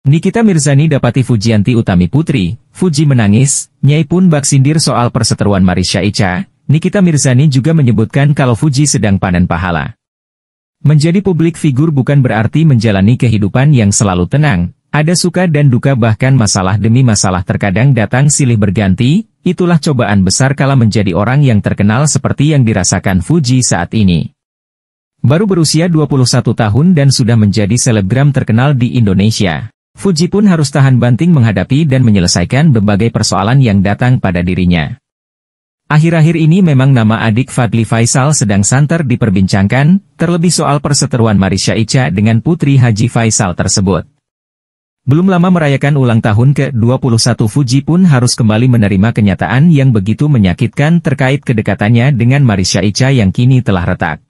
Nikita Mirzani dapati Fujianti Utami Putri, Fuji menangis, Nyai pun bak sindir soal perseteruan Marisha Ica, Nikita Mirzani juga menyebutkan kalau Fuji sedang panen pahala. Menjadi publik figur bukan berarti menjalani kehidupan yang selalu tenang, ada suka dan duka bahkan masalah demi masalah terkadang datang silih berganti, itulah cobaan besar kala menjadi orang yang terkenal seperti yang dirasakan Fuji saat ini. Baru berusia 21 tahun dan sudah menjadi selebgram terkenal di Indonesia. Fuji pun harus tahan banting menghadapi dan menyelesaikan berbagai persoalan yang datang pada dirinya. Akhir-akhir ini memang nama adik Fadli Faisal sedang santer diperbincangkan, terlebih soal perseteruan Marisha Ica dengan putri Haji Faisal tersebut. Belum lama merayakan ulang tahun ke-21 Fuji pun harus kembali menerima kenyataan yang begitu menyakitkan terkait kedekatannya dengan Marisha Ica yang kini telah retak.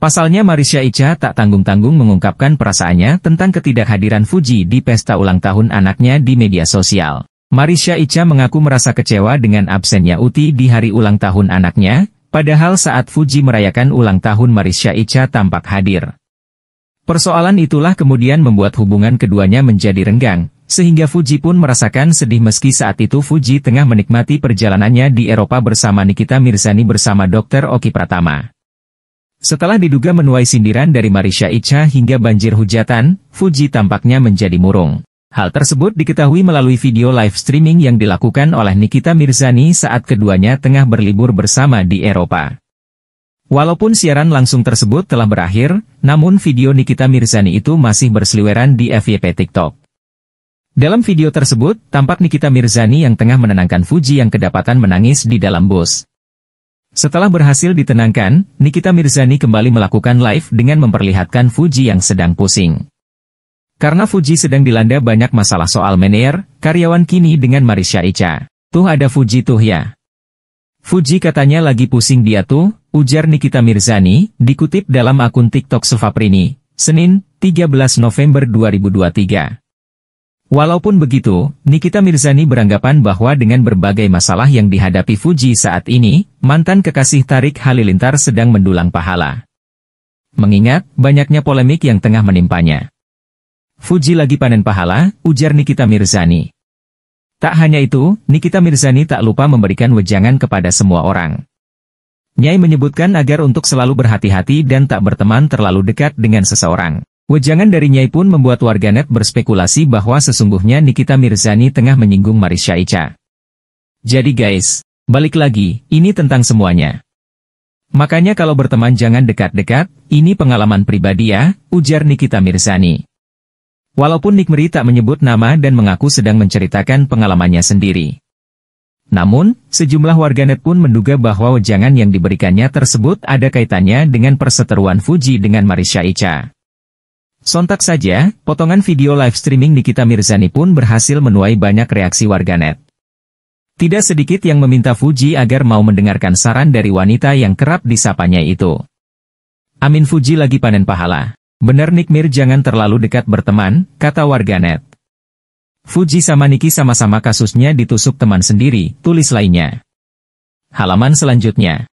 Pasalnya Marisha Ica tak tanggung-tanggung mengungkapkan perasaannya tentang ketidakhadiran Fuji di pesta ulang tahun anaknya di media sosial. Marisha Ica mengaku merasa kecewa dengan absennya Uti di hari ulang tahun anaknya, padahal saat Fuji merayakan ulang tahun Marisha Ica tampak hadir. Persoalan itulah kemudian membuat hubungan keduanya menjadi renggang, sehingga Fuji pun merasakan sedih meski saat itu Fuji tengah menikmati perjalanannya di Eropa bersama Nikita Mirzani bersama Dr. Oki Pratama. Setelah diduga menuai sindiran dari Marisha Icha hingga banjir hujatan, Fuji tampaknya menjadi murung. Hal tersebut diketahui melalui video live streaming yang dilakukan oleh Nikita Mirzani saat keduanya tengah berlibur bersama di Eropa. Walaupun siaran langsung tersebut telah berakhir, namun video Nikita Mirzani itu masih berseliweran di FYP TikTok. Dalam video tersebut, tampak Nikita Mirzani yang tengah menenangkan Fuji yang kedapatan menangis di dalam bus. Setelah berhasil ditenangkan, Nikita Mirzani kembali melakukan live dengan memperlihatkan Fuji yang sedang pusing. Karena Fuji sedang dilanda banyak masalah soal manajer, karyawan kini dengan Marisha Ica. Tuh ada Fuji tuh ya. Fuji katanya lagi pusing dia tuh, ujar Nikita Mirzani, dikutip dalam akun TikTok Sufaprini, Senin, 13 November 2023. Walaupun begitu, Nikita Mirzani beranggapan bahwa dengan berbagai masalah yang dihadapi Fuji saat ini, mantan kekasih Tarik Halilintar sedang mendulang pahala. Mengingat, banyaknya polemik yang tengah menimpanya. Fuji lagi panen pahala, ujar Nikita Mirzani. Tak hanya itu, Nikita Mirzani tak lupa memberikan wejangan kepada semua orang. Nyai menyebutkan agar untuk selalu berhati-hati dan tak berteman terlalu dekat dengan seseorang. Wejangan dari Nyai pun membuat warganet berspekulasi bahwa sesungguhnya Nikita Mirzani tengah menyinggung Marisha Ica. Jadi guys, balik lagi, ini tentang semuanya. Makanya kalau berteman jangan dekat-dekat, ini pengalaman pribadi ya, ujar Nikita Mirzani. Walaupun Nick Meri tak menyebut nama dan mengaku sedang menceritakan pengalamannya sendiri. Namun, sejumlah warganet pun menduga bahwa wejangan yang diberikannya tersebut ada kaitannya dengan perseteruan Fuji dengan Marisha Ica. Sontak saja, potongan video live streaming Nikita Mirzani pun berhasil menuai banyak reaksi warganet. Tidak sedikit yang meminta Fuji agar mau mendengarkan saran dari wanita yang kerap disapanya itu. Amin Fuji lagi panen pahala. benar Nik Mir jangan terlalu dekat berteman, kata warganet. Fuji sama Niki sama-sama kasusnya ditusuk teman sendiri, tulis lainnya. Halaman selanjutnya.